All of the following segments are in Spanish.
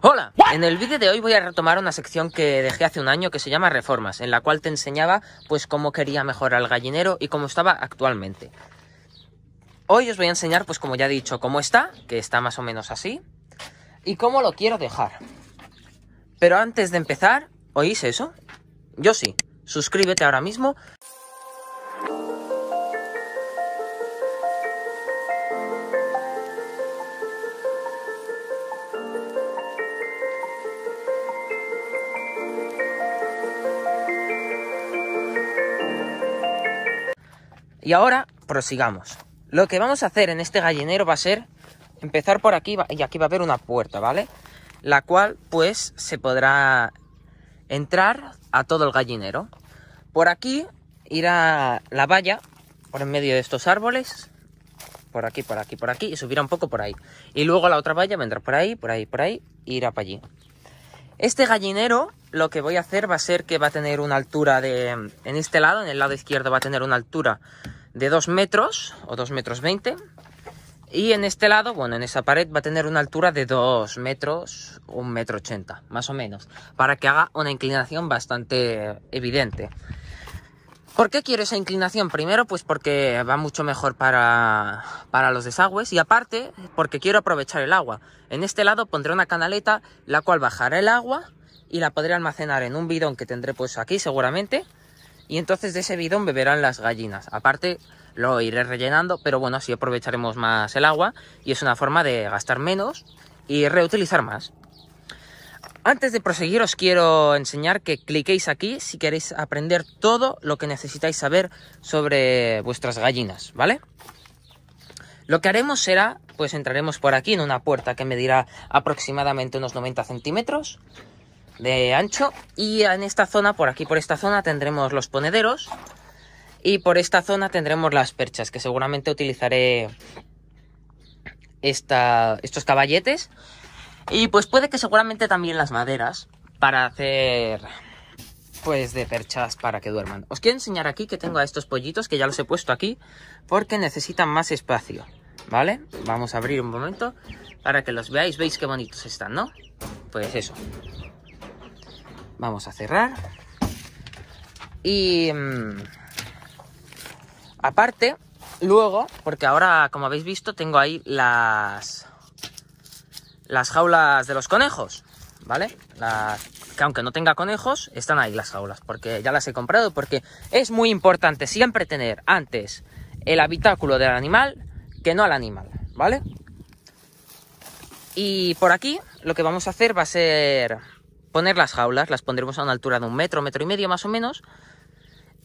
Hola, en el vídeo de hoy voy a retomar una sección que dejé hace un año que se llama Reformas, en la cual te enseñaba pues cómo quería mejorar el gallinero y cómo estaba actualmente. Hoy os voy a enseñar pues como ya he dicho cómo está, que está más o menos así, y cómo lo quiero dejar. Pero antes de empezar, ¿oís eso? Yo sí, suscríbete ahora mismo Y ahora prosigamos. Lo que vamos a hacer en este gallinero va a ser empezar por aquí y aquí va a haber una puerta, ¿vale? La cual pues se podrá entrar a todo el gallinero. Por aquí irá la valla, por en medio de estos árboles, por aquí, por aquí, por aquí, y subirá un poco por ahí. Y luego la otra valla vendrá por ahí, por ahí, por ahí, e irá para allí. Este gallinero lo que voy a hacer va a ser que va a tener una altura de... En este lado, en el lado izquierdo va a tener una altura de 2 metros o 2 metros 20. Y en este lado, bueno, en esa pared va a tener una altura de 2 metros, 1 metro 80, más o menos, para que haga una inclinación bastante evidente. ¿Por qué quiero esa inclinación? Primero, pues porque va mucho mejor para, para, los desagües y aparte porque quiero aprovechar el agua. En este lado pondré una canaleta la cual bajará el agua y la podré almacenar en un bidón que tendré pues aquí seguramente y entonces de ese bidón beberán las gallinas. Aparte lo iré rellenando, pero bueno, así aprovecharemos más el agua y es una forma de gastar menos y reutilizar más. Antes de proseguir os quiero enseñar que cliquéis aquí si queréis aprender todo lo que necesitáis saber sobre vuestras gallinas, ¿vale? Lo que haremos será, pues entraremos por aquí en una puerta que medirá aproximadamente unos 90 centímetros de ancho y en esta zona, por aquí por esta zona tendremos los ponederos y por esta zona tendremos las perchas que seguramente utilizaré estos caballetes y pues puede que seguramente también las maderas para hacer pues de perchas para que duerman. Os quiero enseñar aquí que tengo a estos pollitos que ya los he puesto aquí porque necesitan más espacio, ¿vale? Vamos a abrir un momento para que los veáis, veis qué bonitos están, ¿no? Pues eso. Vamos a cerrar. Y... Mm, aparte, luego, porque ahora, como habéis visto, tengo ahí las... Las jaulas de los conejos, ¿vale? que aunque no tenga conejos, están ahí las jaulas, porque ya las he comprado, porque es muy importante siempre tener antes el habitáculo del animal que no al animal, ¿vale? Y por aquí lo que vamos a hacer va a ser poner las jaulas, las pondremos a una altura de un metro, metro y medio más o menos.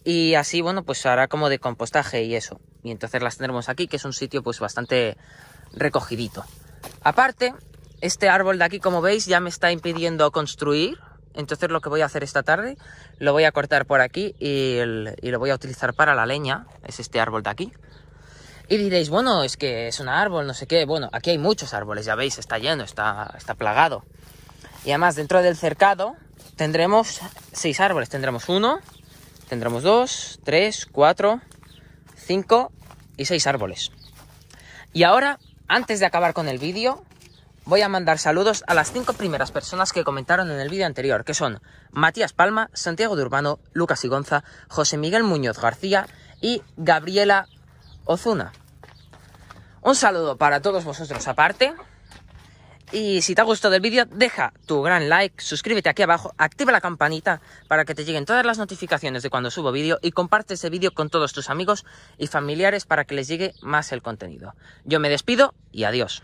Y así, bueno, pues hará como de compostaje y eso. Y entonces las tendremos aquí, que es un sitio pues bastante recogidito. Aparte, este árbol de aquí, como veis, ya me está impidiendo construir. Entonces lo que voy a hacer esta tarde, lo voy a cortar por aquí y, lo voy a utilizar para la leña. Es este árbol de aquí. Y diréis, bueno, es que es un árbol, no sé qué. Bueno, aquí hay muchos árboles, ya veis, está lleno, está, está plagado. Y además dentro del cercado tendremos seis árboles. Tendremos uno, tendremos dos, tres, cuatro, cinco y seis árboles. Y ahora, antes de acabar con el vídeo, voy a mandar saludos a las cinco primeras personas que comentaron en el vídeo anterior, que son Matías Palma, Santiago de Urbano, Lucas Igonza, José Miguel Muñoz García y Gabriela Ozuna. Un saludo para todos vosotros aparte. Y si te ha gustado el vídeo, deja tu gran like, suscríbete aquí abajo, activa la campanita para que te lleguen todas las notificaciones de cuando subo vídeo y comparte ese vídeo con todos tus amigos y familiares para que les llegue más el contenido. Yo me despido y adiós.